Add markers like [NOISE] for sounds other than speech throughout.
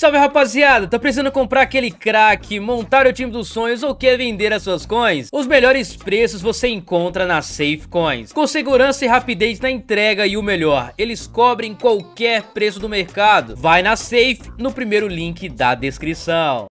Salve rapaziada, tá precisando comprar aquele crack, montar o time dos sonhos ou quer vender as suas coins? Os melhores preços você encontra na Safe Coins. Com segurança e rapidez na entrega e o melhor, eles cobrem qualquer preço do mercado. Vai na Safe no primeiro link da descrição.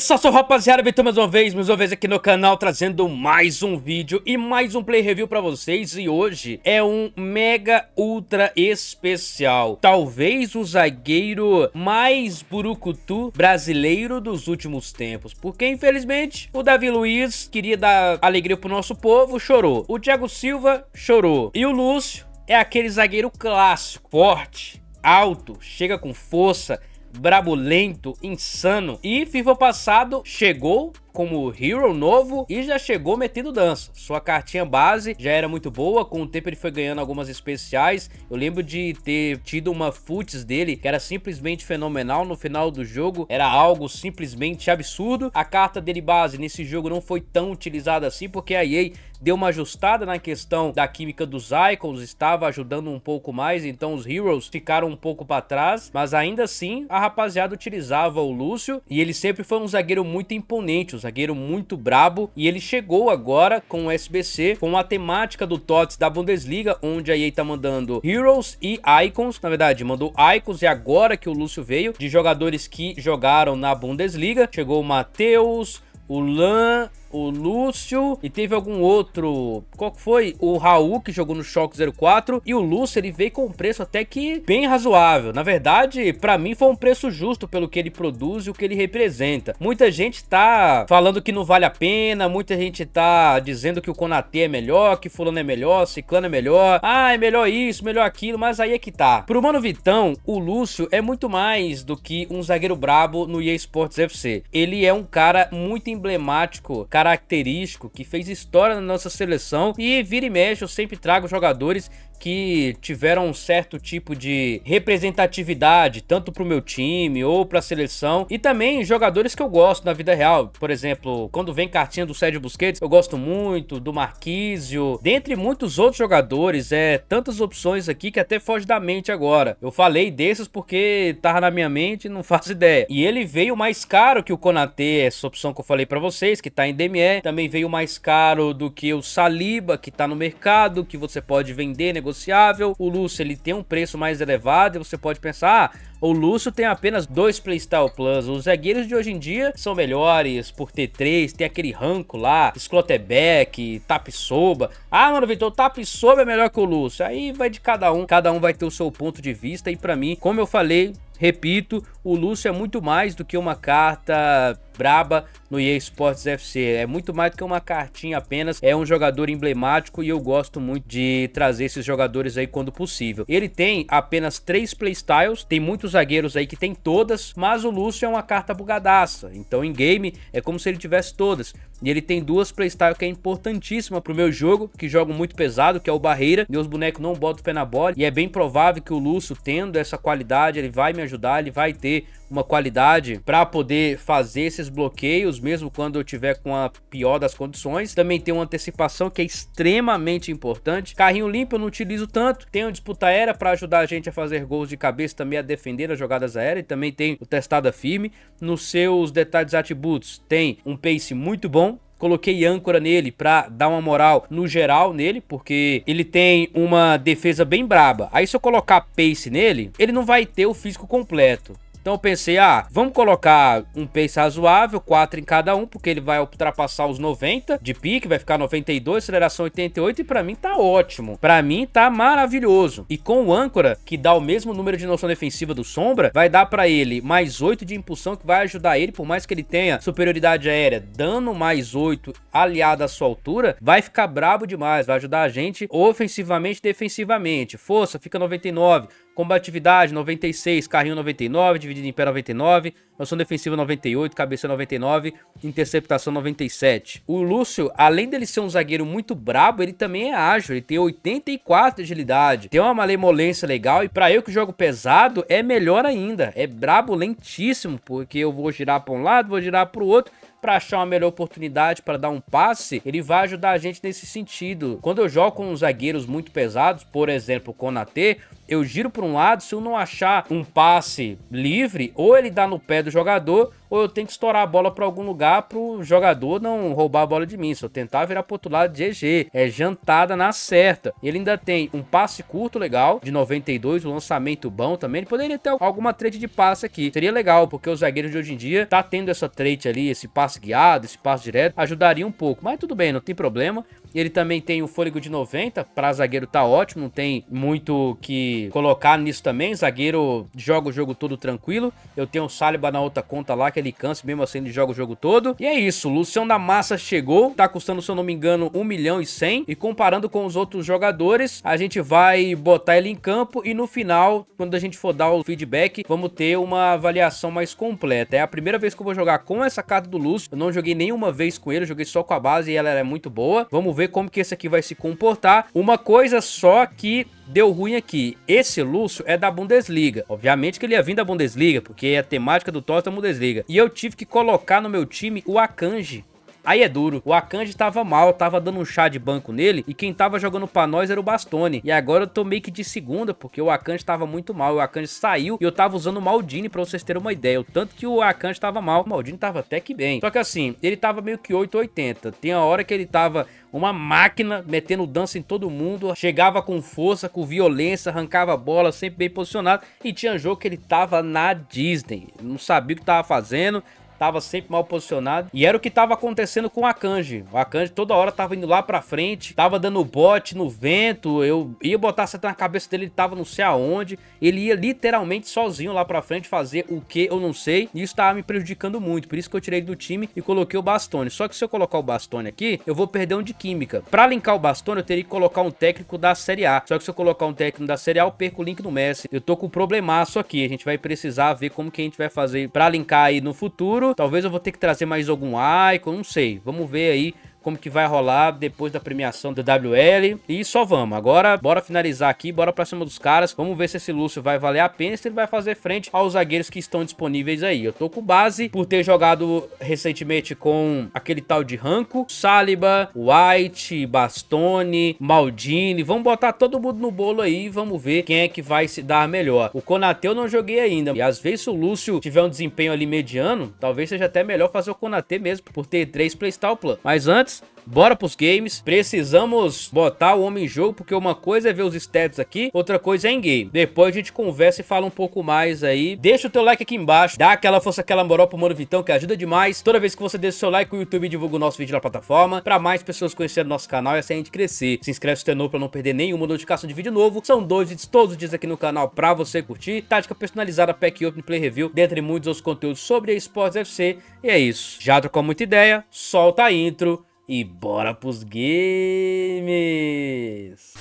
Salve rapaziada, bem mais uma vez, mais uma vez aqui no canal trazendo mais um vídeo e mais um play review pra vocês e hoje é um mega ultra especial, talvez o zagueiro mais burucutu brasileiro dos últimos tempos, porque infelizmente o Davi Luiz queria dar alegria pro nosso povo, chorou, o Thiago Silva chorou e o Lúcio é aquele zagueiro clássico, forte, alto, chega com força, brabulento, insano. E FIFA passado chegou como hero novo e já chegou metendo dança. Sua cartinha base já era muito boa, com o tempo ele foi ganhando algumas especiais. Eu lembro de ter tido uma futs dele que era simplesmente fenomenal no final do jogo, era algo simplesmente absurdo. A carta dele base nesse jogo não foi tão utilizada assim porque a EA deu uma ajustada na questão da química dos Icons, estava ajudando um pouco mais, então os Heroes ficaram um pouco para trás, mas ainda assim a rapaziada utilizava o Lúcio e ele sempre foi um zagueiro muito imponente, um zagueiro muito brabo e ele chegou agora com o SBC com a temática do TOTS da Bundesliga, onde a EA tá mandando Heroes e Icons, na verdade mandou Icons e agora que o Lúcio veio, de jogadores que jogaram na Bundesliga, chegou o Matheus, o Lan, o Lúcio e teve algum outro. Qual que foi? O Raul que jogou no Shock 04 e o Lúcio ele veio com um preço até que bem razoável. Na verdade, para mim foi um preço justo pelo que ele produz e o que ele representa. Muita gente tá falando que não vale a pena, muita gente tá dizendo que o Konatê é melhor, que fulano é melhor, ciclano é melhor. Ah, é melhor isso, melhor aquilo, mas aí é que tá. Pro Mano Vitão, o Lúcio é muito mais do que um zagueiro brabo no EA Sports FC. Ele é um cara muito emblemático, característico que fez história na nossa seleção e vira e mexe eu sempre trago jogadores que tiveram um certo tipo de representatividade, tanto pro meu time ou pra seleção, e também jogadores que eu gosto na vida real. Por exemplo, quando vem cartinha do Sérgio Busquets, eu gosto muito, do Marquísio, dentre muitos outros jogadores, é tantas opções aqui que até foge da mente agora. Eu falei desses porque tava na minha mente, não [LAUGHS] faço ideia. E ele veio mais caro que o Konatê, essa opção que eu falei para vocês, que tá em DME, também veio mais caro do que o Saliba, que tá no mercado, que você pode vender, negociar negociável, o Lúcio ele tem um preço mais elevado e você pode pensar, ah, o Lúcio tem apenas dois Playstyle Plus. Os zagueiros de hoje em dia são melhores por ter três, tem aquele ranco lá, Sklotebeck, Tapsoba. Ah, mano, Vitor, o Tapsoba é melhor que o Lúcio. Aí vai de cada um, cada um vai ter o seu ponto de vista e para mim, como eu falei, repito, o Lúcio é muito mais do que uma carta braba no EA Sports FC. É muito mais do que uma cartinha apenas, é um jogador emblemático e eu gosto muito de trazer esses jogadores aí quando possível. Ele tem apenas três playstyles, tem muitos zagueiros aí que tem todas, mas o Lúcio é uma carta bugadaça, então em game é como se ele tivesse todas. E ele tem duas playstyles que é importantíssima pro meu jogo, que jogo muito pesado, que é o barreira. Meus bonecos não botam o pé na bola e é bem provável que o Lúcio, tendo essa qualidade, ele vai me ajudar, ele vai ter uma qualidade para poder fazer esses bloqueios, mesmo quando eu tiver com a pior das condições. Também tem uma antecipação que é extremamente importante. Carrinho limpo eu não utilizo tanto. Tem o disputa aérea para ajudar a gente a fazer gols de cabeça, também a defender as jogadas aéreas. E também tem o testada firme. Nos seus detalhes atributos tem um pace muito bom, coloquei âncora nele para dar uma moral no geral nele, porque ele tem uma defesa bem braba. Aí se eu colocar pace nele, ele não vai ter o físico completo. Então eu pensei, ah, vamos colocar um pace razoável, 4 em cada um, porque ele vai ultrapassar os 90 de pique, vai ficar 92, aceleração 88 e para mim tá ótimo. Para mim tá maravilhoso. E com o âncora, que dá o mesmo número de noção defensiva do Sombra, vai dar para ele mais 8 de impulsão que vai ajudar ele, por mais que ele tenha superioridade aérea, dando mais 8 aliado à sua altura, vai ficar brabo demais, vai ajudar a gente ofensivamente e defensivamente. Força fica 99, Combatividade 96, carrinho 99, dividido em pé 99, noção defensiva 98, cabeça 99, interceptação 97. O Lúcio, além dele ser um zagueiro muito brabo, ele também é ágil, ele tem 84 de agilidade, tem uma malemolência legal e para eu que jogo pesado é melhor ainda. É brabo lentíssimo, porque eu vou girar para um lado, vou girar para o outro para achar uma melhor oportunidade para dar um passe, ele vai ajudar a gente nesse sentido. Quando eu jogo com zagueiros muito pesados, por exemplo, com Konatê, eu giro para um lado, se eu não achar um passe livre, ou ele dá no pé do jogador, ou eu tenho que estourar a bola para algum lugar para o jogador não roubar a bola de mim. Se eu tentar virar para outro lado, GG. É jantada na certa. Ele ainda tem um passe curto legal, de 92, um lançamento bom também. Ele poderia ter alguma trade de passe aqui. Seria legal, porque os zagueiros de hoje em dia tá tendo essa trade ali, esse passe guiado, esse passe direto, ajudaria um pouco. Mas tudo bem, não tem problema. Ele também tem um fôlego de 90, para zagueiro tá ótimo, não tem muito que colocar nisso também. Zagueiro joga o jogo todo tranquilo. Eu tenho o Saliba na outra conta lá, que aquele ele mesmo assim ele joga o jogo todo. E é isso, Lucião da Massa chegou, tá custando, se eu não me engano, 1 milhão e 100. E comparando com os outros jogadores, a gente vai botar ele em campo e no final, quando a gente for dar o feedback, vamos ter uma avaliação mais completa. É a primeira vez que eu vou jogar com essa carta do Lúcio. Eu não joguei nenhuma vez com ele, eu joguei só com a base e ela é muito boa. Vamos ver como que esse aqui vai se comportar. Uma coisa só que deu ruim aqui. Esse Lúcio é da Bundesliga. Obviamente que ele ia vir da Bundesliga, porque é a temática do Tottenham é Bundesliga. E eu tive que colocar no meu time o Akanji, Aí é duro. O Akanji tava mal, tava dando um chá de banco nele e quem tava jogando pra nós era o Bastone. E agora eu tô meio que de segunda porque o Akanji tava muito mal. O Akanji saiu e eu tava usando o Maldini pra vocês terem uma ideia. O tanto que o Akanji tava mal. O Maldini tava até que bem. Só que assim, ele tava meio que 880. Tem a hora que ele tava uma máquina metendo dança em todo mundo, chegava com força, com violência, arrancava a bola, sempre bem posicionado, e tinha jogo que ele tava na Disney, não sabia o que tava fazendo, tava sempre mal posicionado. E era o que tava acontecendo com o Akanji. O Akanji toda hora tava indo lá pra frente, tava dando bote no vento, eu ia botar seta na cabeça dele, ele tava não sei aonde. Ele ia literalmente sozinho lá pra frente fazer o que eu não sei. E isso tava me prejudicando muito, por isso que eu tirei do time e coloquei o Bastone. Só que se eu colocar o Bastone aqui, eu vou perder um de Química. Pra linkar o Bastone, eu teria que colocar um técnico da Série A. Só que se eu colocar um técnico da Série A, eu perco o link do Messi. Eu tô com um problemaço aqui, a gente vai precisar ver como que a gente vai fazer pra linkar aí no futuro. Talvez eu vou ter que trazer mais algum Icon, não sei. Vamos ver aí como que vai rolar depois da premiação do WL. E só vamos. Agora, bora finalizar aqui, bora pra cima dos caras. Vamos ver se esse Lúcio vai valer a pena, se ele vai fazer frente aos zagueiros que estão disponíveis aí. Eu tô com base por ter jogado recentemente com aquele tal de Ranco, Saliba, White, Bastoni, Maldini. Vamos botar todo mundo no bolo aí e vamos ver quem é que vai se dar melhor. O Konate eu não joguei ainda. E às vezes se o Lúcio tiver um desempenho ali mediano, talvez seja até melhor fazer o Konate mesmo, por ter três playstyle plan. Mas antes, Let's bora pros games. Precisamos botar o homem em jogo, porque uma coisa é ver os stats aqui, outra coisa é em game. Depois a gente conversa e fala um pouco mais aí. Deixa o teu like aqui embaixo, dá aquela força, aquela moral pro Mano Vitão, que ajuda demais. Toda vez que você deixa o seu like, o YouTube divulga o nosso vídeo na plataforma, pra mais pessoas conhecerem nosso canal e assim a gente crescer. Se inscreve se tu é novo pra não perder nenhuma notificação de vídeo novo. São dois vídeos todos os dias aqui no canal pra você curtir. Tática personalizada, pack open, play review, dentre muitos outros conteúdos sobre Sports FC. E é isso. Já trocou muita ideia? Solta a intro e bora pros games!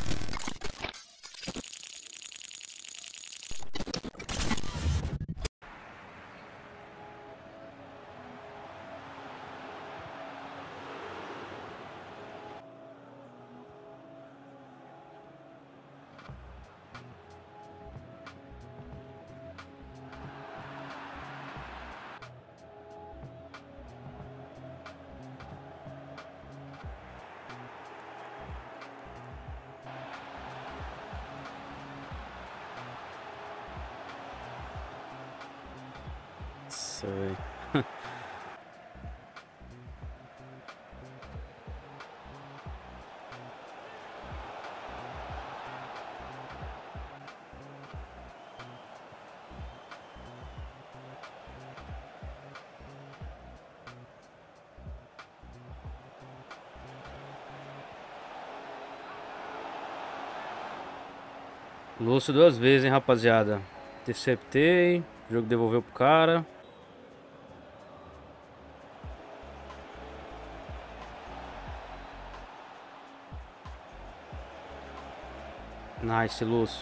Nossa, velho. Lúcio duas vezes, hein, rapaziada. Interceptei, o jogo devolveu pro cara. Ah, estiloso.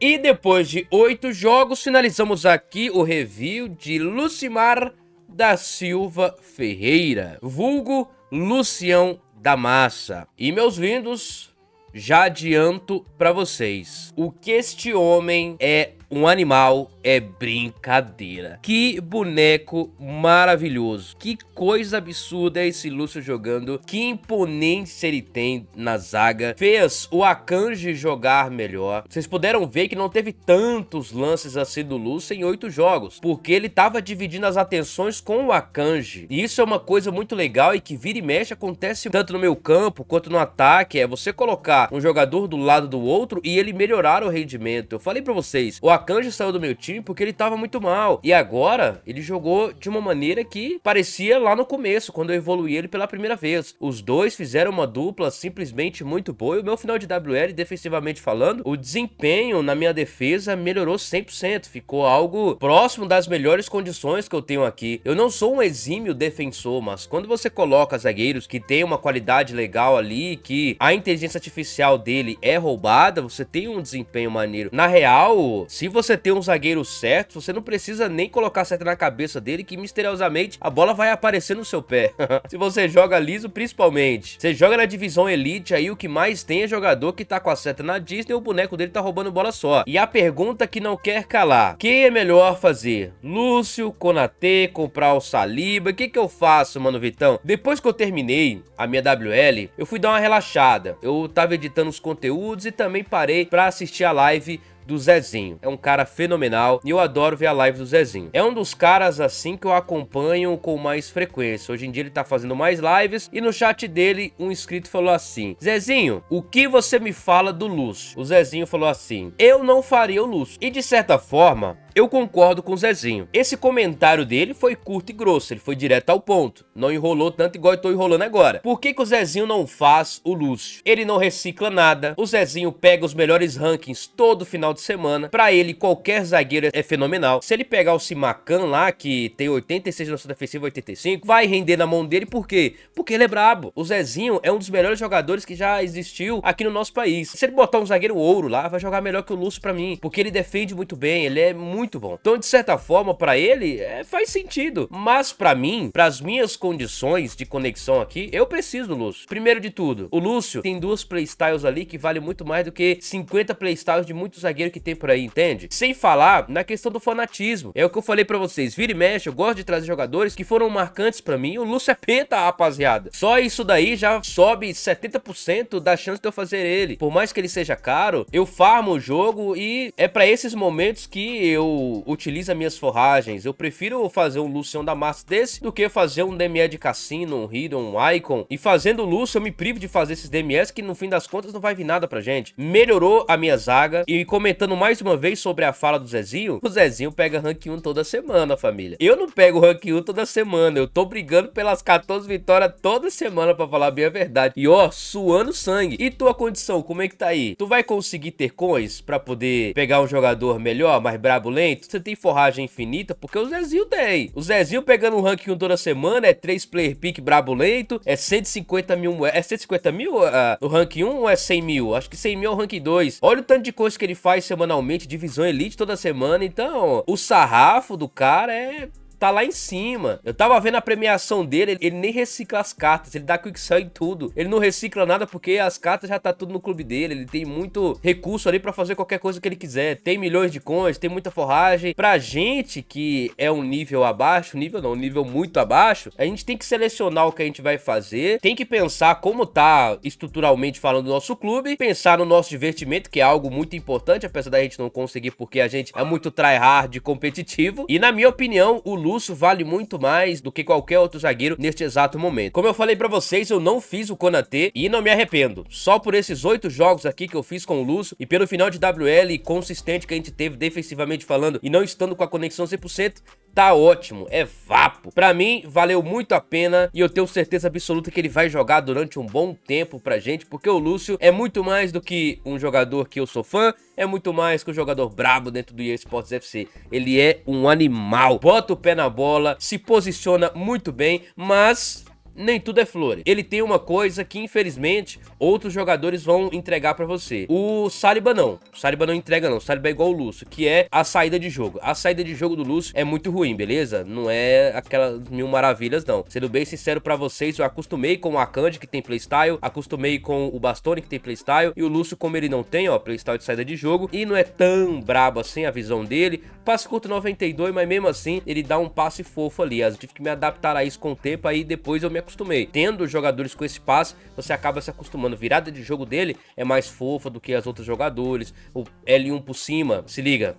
E depois de oito jogos, finalizamos aqui o review de Lucimar da Silva Ferreira, vulgo Lucião da Massa. E meus lindos, já adianto para vocês o que este homem é um animal é brincadeira. Que boneco maravilhoso. Que coisa absurda é esse Lúcio jogando. Que imponência ele tem na zaga. Fez o Akanji jogar melhor. Vocês puderam ver que não teve tantos lances assim do Lúcio em oito jogos. Porque ele tava dividindo as atenções com o Akanji. E isso é uma coisa muito legal e que vira e mexe acontece tanto no meu campo quanto no ataque. É você colocar um jogador do lado do outro e ele melhorar o rendimento. Eu falei pra vocês, o Akanji Akanji saiu do meu time porque ele tava muito mal. E agora, ele jogou de uma maneira que parecia lá no começo, quando eu evoluí ele pela primeira vez. Os dois fizeram uma dupla simplesmente muito boa. E o meu final de WL, defensivamente falando, o desempenho na minha defesa melhorou 100%. Ficou algo próximo das melhores condições que eu tenho aqui. Eu não sou um exímio defensor, mas quando você coloca zagueiros que tem uma qualidade legal ali, que a inteligência artificial dele é roubada, você tem um desempenho maneiro. Na real, se se você tem um zagueiro certo, você não precisa nem colocar seta na cabeça dele que misteriosamente a bola vai aparecer no seu pé. [LAUGHS] Se você joga liso, principalmente. Você joga na divisão elite, aí o que mais tem é jogador que tá com a seta na Disney e o boneco dele tá roubando bola só. E a pergunta que não quer calar. Quem é melhor fazer? Lúcio, Konatê, comprar o Saliba? O que que eu faço, mano Vitão? Depois que eu terminei a minha WL, eu fui dar uma relaxada. Eu tava editando os conteúdos e também parei pra assistir a live do Zezinho. É um cara fenomenal e eu adoro ver a live do Zezinho. É um dos caras assim que eu acompanho com mais frequência. Hoje em dia ele tá fazendo mais lives e no chat dele um inscrito falou assim: "Zezinho, o que você me fala do Lúcio?" O Zezinho falou assim: "Eu não faria o Lúcio". E de certa forma, eu concordo com o Zezinho. Esse comentário dele foi curto e grosso, ele foi direto ao ponto. Não enrolou tanto igual eu tô enrolando agora. Por que, que o Zezinho não faz o Lúcio? Ele não recicla nada, o Zezinho pega os melhores rankings todo final de semana. Pra ele, qualquer zagueiro é fenomenal. Se ele pegar o Simacan lá, que tem 86 na sua defensiva, 85, vai render na mão dele, por quê? Porque ele é brabo. O Zezinho é um dos melhores jogadores que já existiu aqui no nosso país. Se ele botar um zagueiro ouro lá, vai jogar melhor que o Lúcio pra mim, porque ele defende muito bem, ele é muito muito bom. Então, de certa forma, para ele, é, faz sentido. Mas para mim, para as minhas condições de conexão aqui, eu preciso do Lúcio. Primeiro de tudo, o Lúcio tem duas playstyles ali que vale muito mais do que 50 playstyles de muito zagueiro que tem por aí, entende? Sem falar na questão do fanatismo. É o que eu falei para vocês, vira e mexe, eu gosto de trazer jogadores que foram marcantes para mim. O Lúcio é penta, rapaziada. Só isso daí já sobe 70% da chance de eu fazer ele. Por mais que ele seja caro, eu farmo o jogo e é para esses momentos que eu utiliza utilizo as minhas forragens. Eu prefiro fazer um Lucian da Massa desse do que fazer um DME de Cassino, um Hidden, um Icon. E fazendo Lucian, eu me privo de fazer esses DMS que no fim das contas não vai vir nada pra gente. Melhorou a minha zaga. E comentando mais uma vez sobre a fala do Zezinho, o Zezinho pega rank 1 toda semana, família. Eu não pego rank 1 toda semana. Eu tô brigando pelas 14 vitórias toda semana pra falar bem a verdade. E ó, suando sangue. E tua condição, como é que tá aí? Tu vai conseguir ter coins pra poder pegar um jogador melhor, mais brabo, lento? momento, você tem forragem infinita porque o Zezinho tem. O Zezinho pegando um ranking 1 toda semana, é 3 player pick brabo lento, é 150 mil, é 150 mil uh, ah, o ranking 1 ou é 100 mil? Acho que 100 mil é o ranking 2. Olha o tanto de coisa que ele faz semanalmente, divisão elite toda semana, então o sarrafo do cara é tá lá em cima. Eu tava vendo a premiação dele, ele nem recicla as cartas, ele dá quick sell em tudo. Ele não recicla nada porque as cartas já tá tudo no clube dele, ele tem muito recurso ali para fazer qualquer coisa que ele quiser. Tem milhões de coins, tem muita forragem. Pra gente que é um nível abaixo, nível não, um nível muito abaixo, a gente tem que selecionar o que a gente vai fazer, tem que pensar como tá estruturalmente falando o nosso clube, pensar no nosso divertimento, que é algo muito importante, apesar da gente não conseguir porque a gente é muito tryhard competitivo. E na minha opinião, o Lu Lúcio vale muito mais do que qualquer outro zagueiro neste exato momento. Como eu falei para vocês, eu não fiz o Konatê e não me arrependo. Só por esses oito jogos aqui que eu fiz com o Lúcio e pelo final de WL consistente que a gente teve defensivamente falando e não estando com a conexão 100%, tá ótimo, é vapo. Pra mim, valeu muito a pena e eu tenho certeza absoluta que ele vai jogar durante um bom tempo pra gente, porque o Lúcio é muito mais do que um jogador que eu sou fã, é muito mais que um jogador brabo dentro do EA Sports FC. Ele é um animal, bota o pé na bola, se posiciona muito bem, mas nem tudo é flores. Ele tem uma coisa que, infelizmente, outros jogadores vão entregar para você. O Saliba não. O Saliba não entrega, não. O Saliba é igual o Lúcio, que é a saída de jogo. A saída de jogo do Lúcio é muito ruim, beleza? Não é aquelas mil maravilhas, não. Sendo bem sincero para vocês, eu acostumei com o Akanji, que tem playstyle, acostumei com o Bastoni, que tem playstyle, e o Lúcio, como ele não tem, ó, playstyle de saída de jogo, e não é tão brabo assim a visão dele. Passe curto 92, mas mesmo assim, ele dá um passe fofo ali. Eu tive que me adaptar a isso com o tempo, aí depois eu me acostumei. Tendo jogadores com esse passe, você acaba se acostumando. Virada de jogo dele é mais fofa do que as outras jogadores. O L1 por cima, se liga.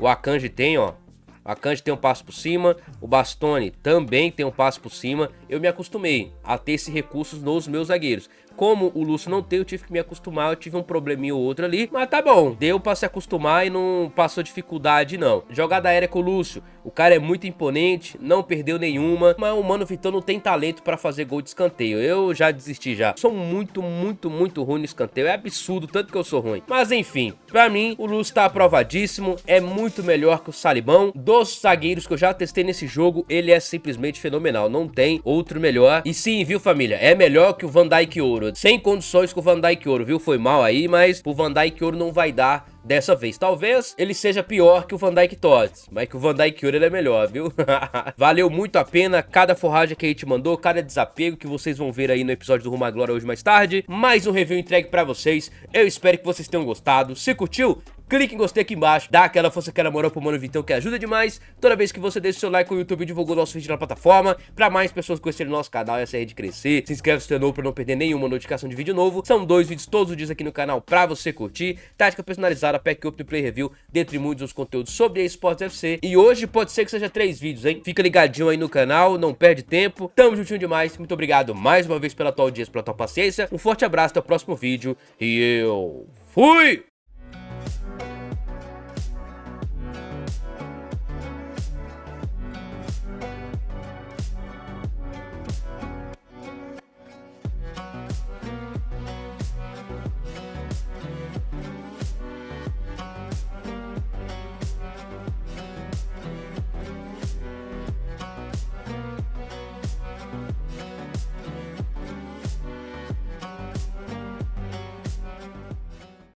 O Akanji tem, ó. O Akanji tem um passo por cima, o Bastoni também tem um passo por cima. Eu me acostumei a ter esses recursos nos meus zagueiros. Como o Lúcio não tem, eu tive que me acostumar, eu tive um probleminha ou outro ali, mas tá bom, deu pra se acostumar e não passou dificuldade não. Jogada aérea com o Lúcio, o cara é muito imponente, não perdeu nenhuma, mas o Mano Vitão não tem talento pra fazer gol de escanteio, eu já desisti já. Sou muito, muito, muito ruim no escanteio, é absurdo tanto que eu sou ruim. Mas enfim, pra mim, o Lúcio tá aprovadíssimo, é muito melhor que o Salibão. Dos zagueiros que eu já testei nesse jogo, ele é simplesmente fenomenal, não tem outro melhor. E sim, viu família, é melhor que o Van Dijk Ouro. Sem condições com o Van Dijk Ouro, viu? Foi mal aí, mas o Van Dijk Ouro não vai dar dessa vez. Talvez ele seja pior que o Van Dyke Tots, mas que o Van Dyke Cure é melhor, viu? [LAUGHS] Valeu muito a pena cada forragem que a gente mandou, cada desapego que vocês vão ver aí no episódio do Rumo à Glória hoje mais tarde. Mais um review entregue pra vocês. Eu espero que vocês tenham gostado. Se curtiu, clique em gostei aqui embaixo, dá aquela força, era moral pro Mano Vitão que ajuda demais. Toda vez que você deixa o seu like, o YouTube divulga o nosso vídeo na plataforma pra mais pessoas conhecerem o nosso canal e essa rede crescer. Se inscreve se é novo pra não perder nenhuma notificação de vídeo novo. São dois vídeos todos os dias aqui no canal pra você curtir. Tática personalizada, pack up e Play Review, dentre muitos os conteúdos sobre esportes FC. E hoje pode ser que seja três vídeos, hein? Fica ligadinho aí no canal, não perde tempo. Tamo juntinho demais. Muito obrigado mais uma vez pela tua audiência, pela tua paciência. Um forte abraço, até o próximo vídeo. E eu fui!